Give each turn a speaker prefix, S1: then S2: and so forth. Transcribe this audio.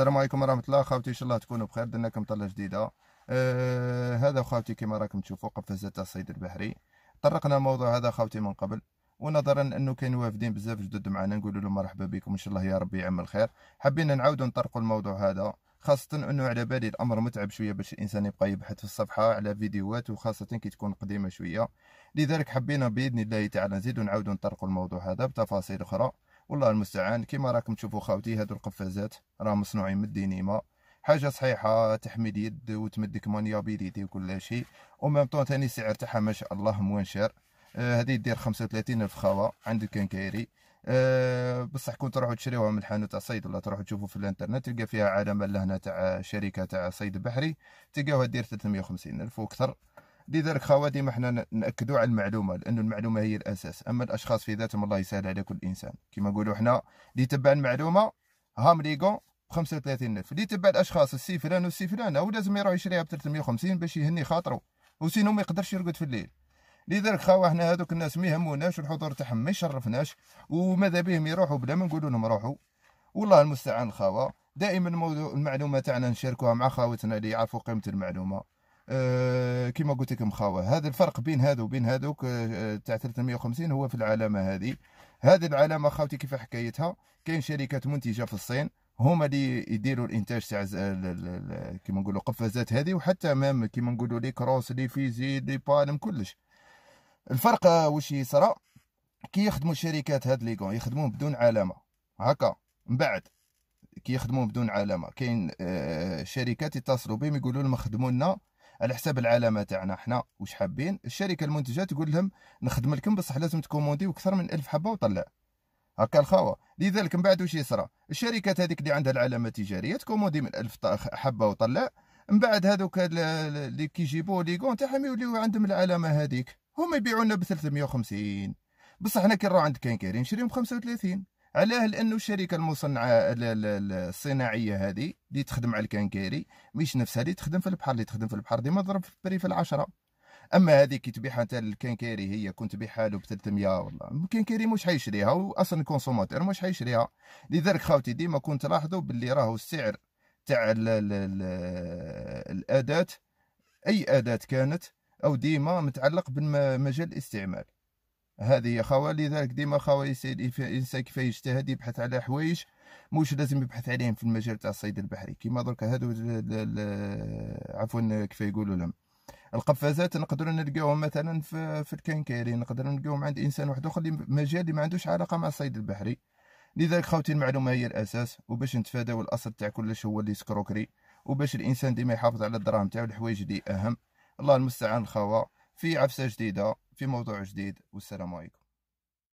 S1: السلام عليكم ورحمه الله خاوتي ان شاء الله تكونوا بخير درنا لكم طله جديده آه هذا خاوتي كما راكم تشوفوا تاع الصيد البحري طرقنا موضوع هذا خاوتي من قبل ونظرا انه كاين وافدين بزاف جدد معنا نقولوا لهم مرحبا بكم ان شاء الله يا ربي يعمل خير حبينا نعاودوا نطرقوا الموضوع هذا خاصة انه على بالي الامر متعب شوية باش الانسان يبقى يبحث في الصفحة على فيديوهات وخاصة كي تكون قديمة شوية لذلك حبينا باذن الله تعالى نزيدوا نعاودوا نطرقوا الموضوع هذا بتفاصيل اخرى والله المستعان كما راكم تشوفوا خاوتي هادو القفازات راه مصنوعين من الدينيما حاجه صحيحه تحمي اليد وتمدك مانيابيليتي وكل شيء وميم طون ثاني السعر تاعها ما شاء الله موانشر هذه آه، دير 35 الف خاوه عند الكنكيري أه بصح كون تروحوا تشريوها من الحانوت تاع صيد ولا تروحوا تشوفوا في الانترنت تلقى فيها علامه لهنا تاع شركه تاع صيد بحري تلقاوها دير 350 الف واكثر لذلك ما احنا ناكدوا على المعلومه لأن المعلومه هي الاساس اما الاشخاص في ذاتهم الله يسهل على كل انسان كما نقولوا احنا اللي يتبع المعلومه هام ليغو ب الف اللي يتبع الاشخاص السي فلان والسي فلان هو لازم يروح يشريها ب 350 باش يهني خاطرو وسينو ما يقدرش يرقد في الليل لذلك خاوة احنا هذوك الناس ما يهموناش الحضور تاعهم ما يشرفناش وماذا بهم يروحوا بلا ما نقولوا لهم روحوا والله المستعان خاوة دائما المعلومه تاعنا نشاركوها مع خاوتنا اللي يعرفوا قيمه المعلومه آه، كما قلت لكم خاوه هذا الفرق بين هذا وبين هذوك آه، آه، تاع 350 هو في العلامه هذه هذه العلامه خاوتي كيف حكايتها كاين شركات منتجه في الصين هما اللي يديروا الانتاج تاع كيما نقولوا قفازات هذه وحتى مام كيما نقولوا لي كروس لي فيزي لي بالم كلش الفرق واش يصرى كي يخدموا الشركات هاد لي كون يخدموا بدون علامه هكا من بعد كي يخدموا بدون علامه كاين شركات يتصلوا بهم يقولوا لهم خدموا لنا على حساب العلامه تاعنا حنا واش حابين الشركه المنتجه تقول لهم نخدم لكم بصح لازم تكوموندي وكثر من ألف حبه وطلع هكا الخاوه لذلك من بعد واش يصرى الشركات هذيك اللي عندها العلامه التجاريه تكوموندي من ألف حبه وطلع من بعد هذوك اللي كيجيبوا ليغون تاعهم يوليو عندهم العلامه هذيك هما يبيعونا ب 350 بصح حنا كي نروح عند كانكاري نشريهم ب 35 علاه لانه الشركه المصنعه الصناعيه هذه اللي تخدم على الكانكيري مش نفسها اللي تخدم في البحر اللي تخدم في البحر ديما ضرب في بريف العشره اما هذه كي تبيعها انت الكنكيري هي كنت تبيعها له ب 300 والله الكانكيري مش حيشريها واصلا الكونسوماتور مش حيشريها لذلك خاوتي ديما كنت لاحظوا باللي راهو السعر تاع الاداه اي اداه كانت او ديما متعلق بمجال الاستعمال هذه خوا لذلك ديما خوا يسال الانسان كيفاش يجتهد يبحث على حوايج مش لازم يبحث عليهم في المجال تاع الصيد البحري كيما درك هادو عفوا كيف يقولوا لهم القفازات نقدروا نلقاوهم مثلا في, في الكنكيري نقدروا نلقاوهم عند انسان واحد اخر اللي مجال اللي ما عندوش علاقه مع الصيد البحري لذلك خوتي المعلومه هي الاساس وباش نتفاداو الاصل تاع كلش هو اللي سكروكري وباش الانسان ديما يحافظ على الدراهم تاعو الحوايج اللي اهم الله المستعان الخوا في عفسه جديده في موضوع جديد والسلام عليكم